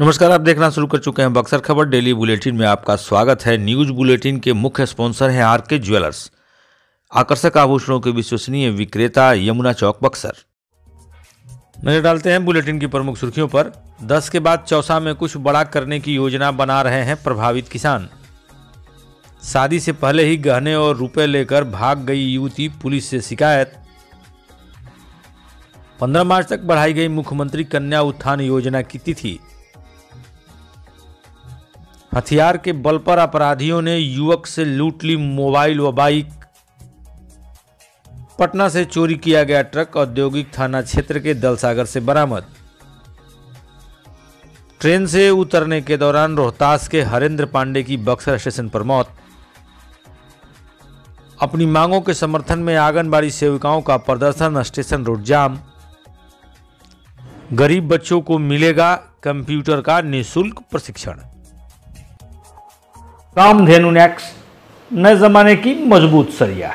नमस्कार आप देखना शुरू कर चुके हैं बक्सर खबर डेली बुलेटिन में आपका स्वागत है न्यूज बुलेटिन के मुख्य स्पॉन्सर हैं आर के ज्वेलर्स आकर्षक आभूषणों के विश्वसनीय विक्रेता यमुना चौक बक्सर नजर डालते हैं बुलेटिन की प्रमुख सुर्खियों पर दस के बाद चौसा में कुछ बड़ा करने की योजना बना रहे हैं प्रभावित किसान शादी से पहले ही गहने और रुपए लेकर भाग गई युवती पुलिस से शिकायत 15 मार्च तक बढ़ाई गई मुख्यमंत्री कन्या उत्थान योजना की तिथि हथियार के बल पर अपराधियों ने युवक से लूट ली मोबाइल व बाइक पटना से चोरी किया गया ट्रक औद्योगिक थाना क्षेत्र के दलसागर से बरामद ट्रेन से उतरने के दौरान रोहतास के हरेंद्र पांडे की बक्सर स्टेशन पर मौत अपनी मांगों के समर्थन में आंगनबाड़ी सेविकाओं का प्रदर्शन स्टेशन रोड जाम गरीब बच्चों को मिलेगा कंप्यूटर का निशुल्क प्रशिक्षण कामधेनु नेक्स नए ज़माने की मजबूत सरिया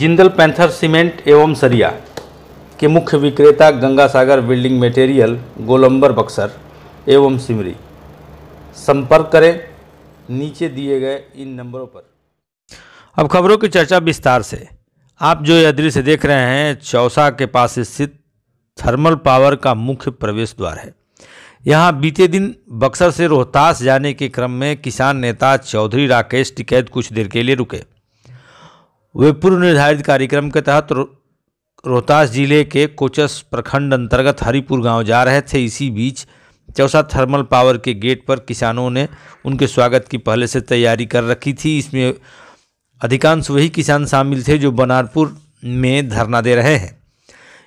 जिंदल पैंथर सीमेंट एवं सरिया के मुख्य विक्रेता गंगा सागर बिल्डिंग मटेरियल गोलंबर बक्सर एवं सिमरी संपर्क करें नीचे दिए गए इन नंबरों पर अब खबरों की चर्चा विस्तार से आप जो यह दृश्य देख रहे हैं चौसा के पास स्थित थर्मल पावर का मुख्य प्रवेश द्वार है यहाँ बीते दिन बक्सर से रोहतास जाने के क्रम में किसान नेता चौधरी राकेश टिकैत कुछ देर के लिए रुके वे पूर्व निर्धारित कार्यक्रम के तहत रोहतास जिले के कोचस प्रखंड अंतर्गत हरिपुर गांव जा रहे थे इसी बीच चौसा थर्मल पावर के गेट पर किसानों ने उनके स्वागत की पहले से तैयारी कर रखी थी इसमें अधिकांश वही किसान शामिल थे जो बनारपुर में धरना दे रहे हैं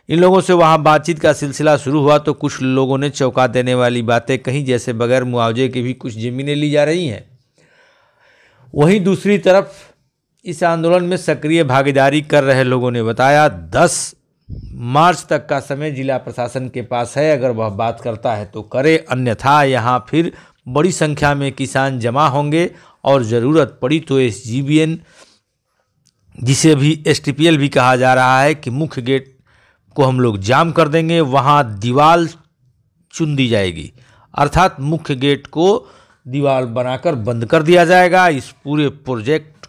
इन लोगों से वहां बातचीत का सिलसिला शुरू हुआ तो कुछ लोगों ने चौंका देने वाली बातें कहीं जैसे बगैर मुआवजे के भी कुछ ज़मीनें ली जा रही हैं वहीं दूसरी तरफ इस आंदोलन में सक्रिय भागीदारी कर रहे लोगों ने बताया दस मार्च तक का समय जिला प्रशासन के पास है अगर वह बात करता है तो करे अन्यथा यहाँ फिर बड़ी संख्या में किसान जमा होंगे और ज़रूरत पड़ी तो एस जिसे भी एस भी कहा जा रहा है कि मुख्य गेट को हम लोग जाम कर देंगे वहाँ दीवार चुन दी जाएगी अर्थात मुख्य गेट को दीवार बनाकर बंद कर दिया जाएगा इस पूरे प्रोजेक्ट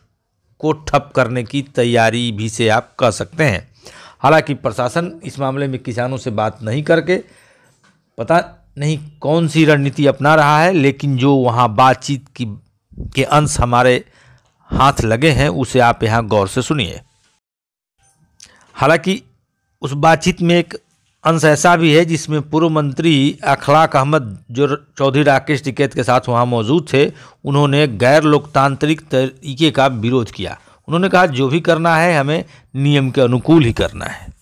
को ठप करने की तैयारी भी से आप कह सकते हैं हालांकि प्रशासन इस मामले में किसानों से बात नहीं करके पता नहीं कौन सी रणनीति अपना रहा है लेकिन जो वहाँ बातचीत की के अंश हमारे हाथ लगे हैं उसे आप यहाँ गौर से सुनिए हालांकि उस बातचीत में एक अंश ऐसा भी है जिसमें पूर्व मंत्री अखलाक अहमद जो चौधरी राकेश टिकैत के साथ वहाँ मौजूद थे उन्होंने गैर लोकतांत्रिक तरीके का विरोध किया उन्होंने कहा जो भी करना है हमें नियम के अनुकूल ही करना है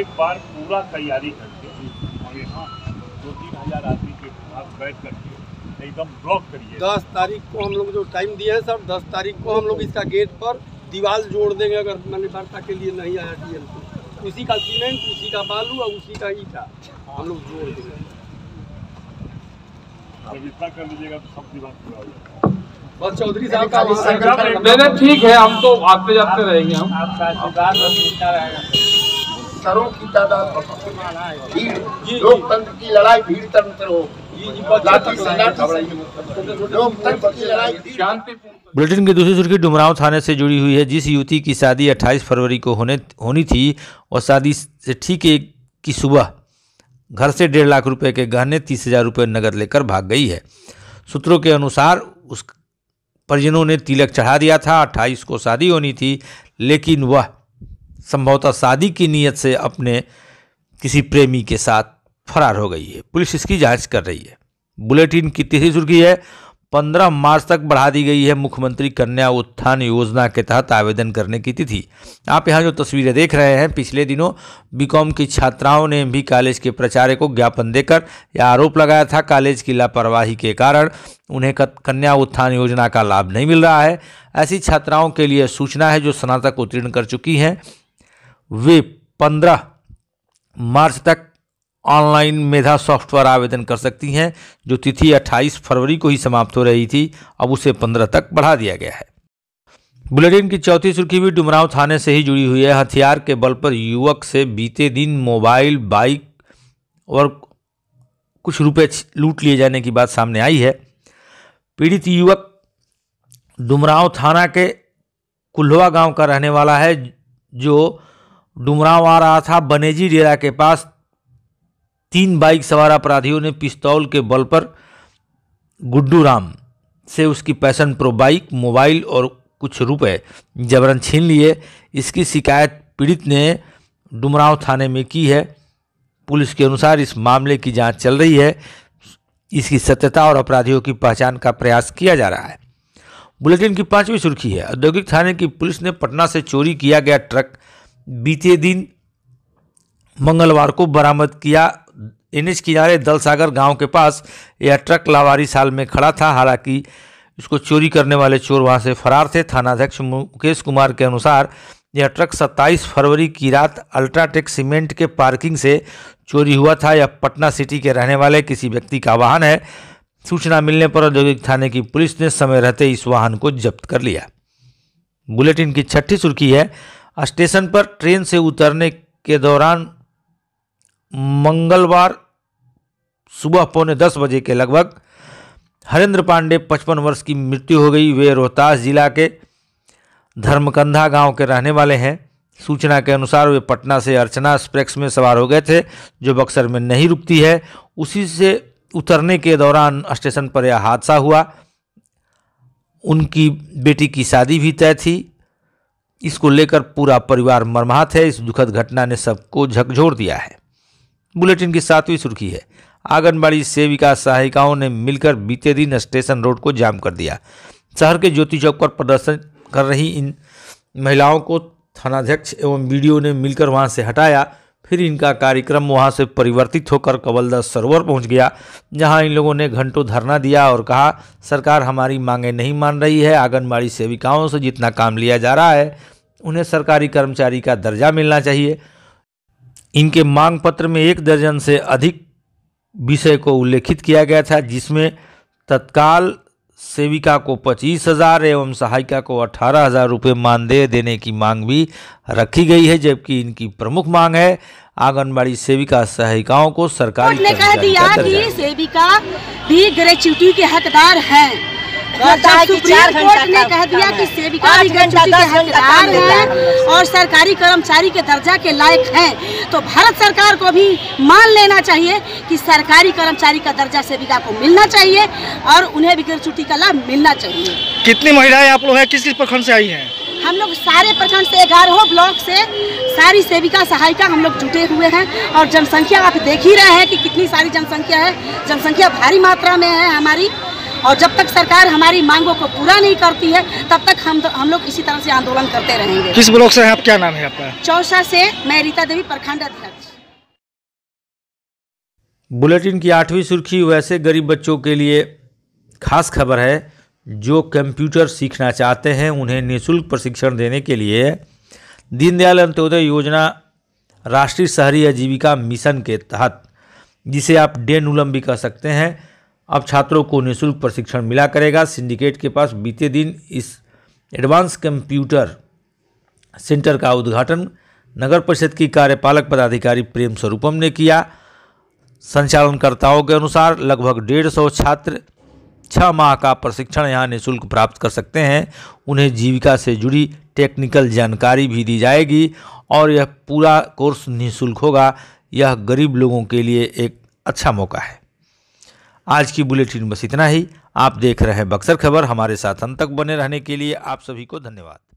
एक बार पूरा तैयारी करके और यहाँ दो तीन हजार आदमी के खिलाफ बैठ करके एकदम ब्लॉक करिए दस तारीख को हम लोग जो टाइम दिए हैं सर दस तारीख को हम लोग इसका गेट पर दीवार जोड़ देंगे अगर मैंने मान्यता के लिए नहीं आया डीएल तो उसी का सीमेंट उसी का बालू और उसी का ईटा हम लोग जोड़ देंगे तो बस चौधरी साहब का मैंने ठीक है हम तो आते जाते रहेंगे हम सरों की तादाद लोकतंत्र की लड़ाई भीड़ तंत्र हो अच्छा। लोकतंत्र की लड़ाई शांतिपूर्ण बुलेटिन की दूसरी सुर्खी डुमराव थाने से जुड़ी हुई है जिस युवती की शादी 28 फरवरी को होने होनी थी और शादी से ठीक एक की सुबह घर से डेढ़ लाख रुपए के गहने तीस हजार रुपये नकद लेकर भाग गई है सूत्रों के अनुसार उस परिजनों ने तिलक चढ़ा दिया था अट्ठाईस को शादी होनी थी लेकिन वह संभवतः शादी की नीयत से अपने किसी प्रेमी के साथ फरार हो गई है पुलिस इसकी जांच कर रही है बुलेटिन की तीसरी सुर्खी है पंद्रह मार्च तक बढ़ा दी गई है मुख्यमंत्री कन्या उत्थान योजना के तहत आवेदन करने की तिथि आप यहाँ जो तस्वीरें देख रहे हैं पिछले दिनों बीकॉम की छात्राओं ने भी कॉलेज के प्रचार्य को ज्ञापन देकर यह आरोप लगाया था कॉलेज की लापरवाही के कारण उन्हें कन्या उत्थान योजना का लाभ नहीं मिल रहा है ऐसी छात्राओं के लिए सूचना है जो स्नातक उत्तीर्ण कर चुकी हैं वे पंद्रह मार्च तक ऑनलाइन मेधा सॉफ्टवेयर आवेदन कर सकती हैं जो तिथि 28 फरवरी को ही समाप्त हो रही थी अब उसे 15 तक बढ़ा दिया गया है बुलेटिन की चौथी सुर्खी भी डुमराव थाने से ही जुड़ी हुई है हथियार के बल पर युवक से बीते दिन मोबाइल बाइक और कुछ रुपए लूट लिए जाने की बात सामने आई है पीड़ित युवक डुमराव थाना के कुल्हवा गांव का रहने वाला है जो डुमराव आ रहा था बनेजी डेरा के पास तीन बाइक सवार अपराधियों ने पिस्तौल के बल पर गुड्डू राम से उसकी पैशन प्रो बाइक मोबाइल और कुछ रुपए जबरन छीन लिए इसकी शिकायत पीड़ित ने डुमराव थाने में की है पुलिस के अनुसार इस मामले की जांच चल रही है इसकी सत्यता और अपराधियों की पहचान का प्रयास किया जा रहा है बुलेटिन की पांचवी सुर्खी है औद्योगिक थाने की पुलिस ने पटना से चोरी किया गया ट्रक बीते दिन मंगलवार को बरामद किया इनिस किनारे दलसागर गांव के पास यह ट्रक लावारी साल में खड़ा था हालांकि इसको चोरी करने वाले चोर वहां से फरार थे थानाध्यक्ष मुकेश कुमार के अनुसार यह ट्रक 27 फरवरी की रात अल्ट्राटेक सीमेंट के पार्किंग से चोरी हुआ था यह पटना सिटी के रहने वाले किसी व्यक्ति का वाहन है सूचना मिलने पर औद्योगिक थाने की पुलिस ने समय रहते इस वाहन को जब्त कर लिया बुलेटिन की छठी सुर्खी है स्टेशन पर ट्रेन से उतरने के दौरान मंगलवार सुबह पौने दस बजे के लगभग हरेंद्र पांडे पचपन वर्ष की मृत्यु हो गई वे रोहतास जिला के धर्मकंधा गांव के रहने वाले हैं सूचना के अनुसार वे पटना से अर्चना एक्सप्रेस में सवार हो गए थे जो बक्सर में नहीं रुकती है उसी से उतरने के दौरान स्टेशन पर यह हादसा हुआ उनकी बेटी की शादी भी तय थी इसको लेकर पूरा परिवार मर्माहत है इस दुखद घटना ने सबको झकझोर दिया है बुलेटिन की सातवीं सुर्खी है आंगनबाड़ी सेविका सहायिकाओं ने मिलकर बीते दिन स्टेशन रोड को जाम कर दिया शहर के ज्योति चौक पर प्रदर्शन कर रही इन महिलाओं को थानाध्यक्ष एवं बीडीओ ने मिलकर वहां से हटाया फिर इनका कार्यक्रम वहां से परिवर्तित होकर कवलदा सरोवर पहुंच गया जहां इन लोगों ने घंटों धरना दिया और कहा सरकार हमारी मांगे नहीं मान रही है आंगनबाड़ी सेविकाओं से जितना काम लिया जा रहा है उन्हें सरकारी कर्मचारी का दर्जा मिलना चाहिए इनके मांग पत्र में एक दर्जन से अधिक विषय को उल्लेखित किया गया था जिसमें तत्काल सेविका को पच्चीस हजार एवं सहायिका को अठारह हजार रुपये मानदेय देने की मांग भी रखी गई है जबकि इनकी प्रमुख मांग है आंगनबाड़ी सेविका सहायिकाओं को सरकार ने कहा दिया कि सेविका भी ग्रेचुटी के हकदार हैं कहता ने कह दिया कि सेविका है और सरकारी कर्मचारी के दर्जा के लायक है तो भारत सरकार को भी मान लेना चाहिए कि सरकारी कर्मचारी का दर्जा सेविका को मिलना चाहिए और उन्हें भी छुट्टी का लाभ मिलना चाहिए कितनी महिलाएं आप लोग हैं किस किस प्रखंड से आई हैं हम लोग सारे प्रखंड से ग्यारहों ब्लॉक से सारी सेविका सहायिका हम लोग जुटे हुए हैं और जनसंख्या आप देख ही रहे हैं कि कितनी सारी जनसंख्या है जनसंख्या भारी मात्रा में है हमारी और जब तक सरकार हमारी मांगों को पूरा नहीं करती है तब तक हम तो, हम लोग इसी तरह से आंदोलन करते रहेंगे किस ब्लॉक से आप क्या नाम है आपका चौसा से मैं रीता देवी प्रखंड अध्यक्ष बुलेटिन की आठवीं सुर्खी वैसे गरीब बच्चों के लिए खास खबर है जो कंप्यूटर सीखना चाहते हैं उन्हें निःशुल्क प्रशिक्षण देने के लिए दीनदयाल अंत्योदय योजना राष्ट्रीय शहरी आजीविका मिशन के तहत जिसे आप डेनुलम भी कह सकते हैं अब छात्रों को निःशुल्क प्रशिक्षण मिला करेगा सिंडिकेट के पास बीते दिन इस एडवांस कंप्यूटर सेंटर का उद्घाटन नगर परिषद की कार्यपालक पदाधिकारी प्रेम स्वरूपम ने किया संचालनकर्ताओं के अनुसार लगभग डेढ़ सौ छात्र छः माह का प्रशिक्षण यहाँ निःशुल्क प्राप्त कर सकते हैं उन्हें जीविका से जुड़ी टेक्निकल जानकारी भी दी जाएगी और यह पूरा कोर्स निःशुल्क होगा यह गरीब लोगों के लिए एक अच्छा मौका है आज की बुलेटिन बस इतना ही आप देख रहे हैं बक्सर खबर हमारे साथ अंत तक बने रहने के लिए आप सभी को धन्यवाद